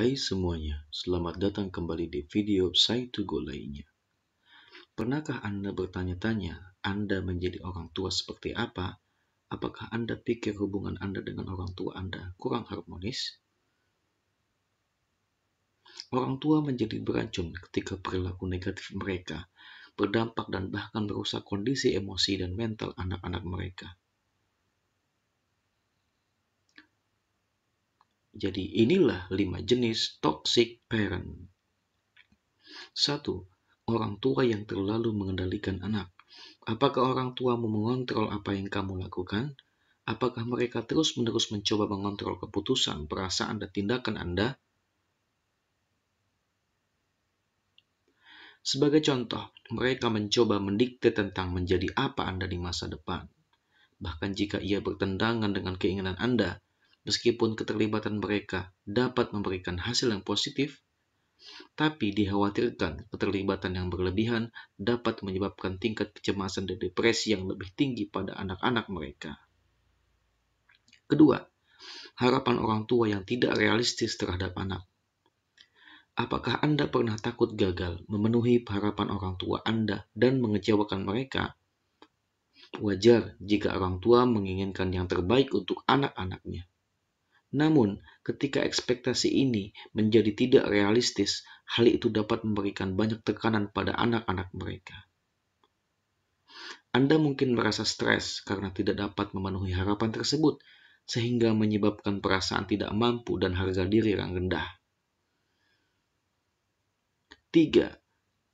Hai semuanya, selamat datang kembali di video saya 2 go lainnya. Pernahkah Anda bertanya-tanya, Anda menjadi orang tua seperti apa? Apakah Anda pikir hubungan Anda dengan orang tua Anda kurang harmonis? Orang tua menjadi beracun ketika perilaku negatif mereka berdampak dan bahkan merusak kondisi emosi dan mental anak-anak mereka. Jadi inilah lima jenis toxic parent. Satu, Orang tua yang terlalu mengendalikan anak. Apakah orang tua mau mengontrol apa yang kamu lakukan? Apakah mereka terus-menerus mencoba mengontrol keputusan, perasaan, dan tindakan Anda? Sebagai contoh, mereka mencoba mendikte tentang menjadi apa Anda di masa depan. Bahkan jika ia bertentangan dengan keinginan Anda, meskipun keterlibatan mereka dapat memberikan hasil yang positif, tapi dikhawatirkan keterlibatan yang berlebihan dapat menyebabkan tingkat kecemasan dan depresi yang lebih tinggi pada anak-anak mereka. Kedua, harapan orang tua yang tidak realistis terhadap anak. Apakah Anda pernah takut gagal memenuhi harapan orang tua Anda dan mengecewakan mereka? Wajar jika orang tua menginginkan yang terbaik untuk anak-anaknya. Namun, ketika ekspektasi ini menjadi tidak realistis, hal itu dapat memberikan banyak tekanan pada anak-anak mereka. Anda mungkin merasa stres karena tidak dapat memenuhi harapan tersebut, sehingga menyebabkan perasaan tidak mampu dan harga diri yang rendah. 3.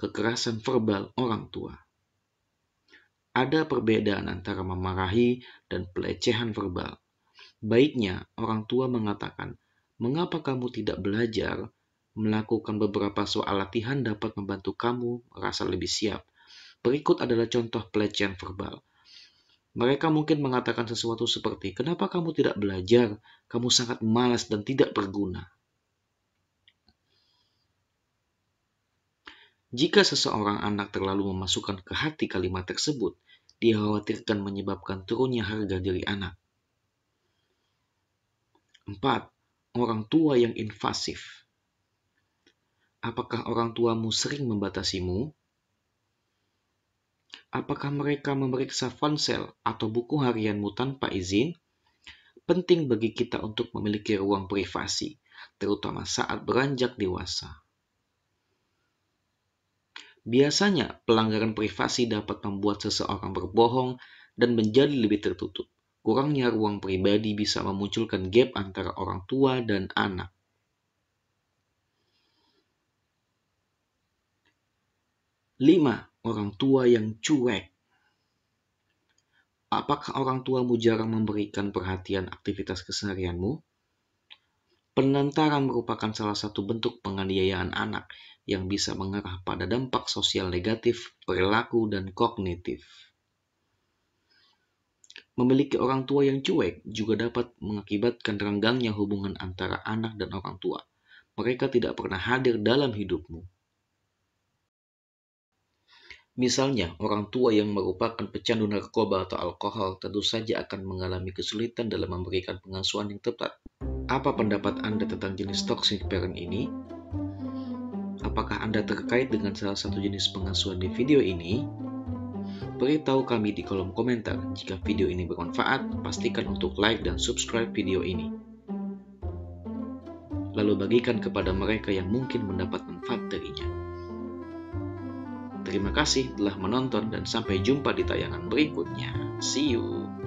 Kekerasan verbal orang tua Ada perbedaan antara memarahi dan pelecehan verbal. Baiknya orang tua mengatakan, "Mengapa kamu tidak belajar?" Melakukan beberapa soal latihan dapat membantu kamu merasa lebih siap. Berikut adalah contoh pelecehan verbal. Mereka mungkin mengatakan sesuatu seperti, "Kenapa kamu tidak belajar? Kamu sangat malas dan tidak berguna." Jika seseorang anak terlalu memasukkan ke hati kalimat tersebut, dikhawatirkan menyebabkan turunnya harga diri anak. Empat, orang tua yang invasif. Apakah orang tuamu sering membatasimu? Apakah mereka memeriksa ponsel atau buku harianmu tanpa izin? Penting bagi kita untuk memiliki ruang privasi, terutama saat beranjak dewasa. Biasanya, pelanggaran privasi dapat membuat seseorang berbohong dan menjadi lebih tertutup. Kurangnya ruang pribadi bisa memunculkan gap antara orang tua dan anak. Lima, orang tua yang cuek. Apakah orang tuamu jarang memberikan perhatian aktivitas keseharianmu? Penantaran merupakan salah satu bentuk penganiayaan anak yang bisa mengarah pada dampak sosial negatif, perilaku, dan kognitif. Memiliki orang tua yang cuek juga dapat mengakibatkan renggangnya hubungan antara anak dan orang tua. Mereka tidak pernah hadir dalam hidupmu. Misalnya, orang tua yang merupakan pecandu narkoba atau alkohol tentu saja akan mengalami kesulitan dalam memberikan pengasuhan yang tepat. Apa pendapat Anda tentang jenis toxic parent ini? Apakah Anda terkait dengan salah satu jenis pengasuhan di video ini? Beritahu kami di kolom komentar jika video ini bermanfaat, pastikan untuk like dan subscribe video ini. Lalu bagikan kepada mereka yang mungkin mendapat manfaat darinya. Terima kasih telah menonton dan sampai jumpa di tayangan berikutnya. See you!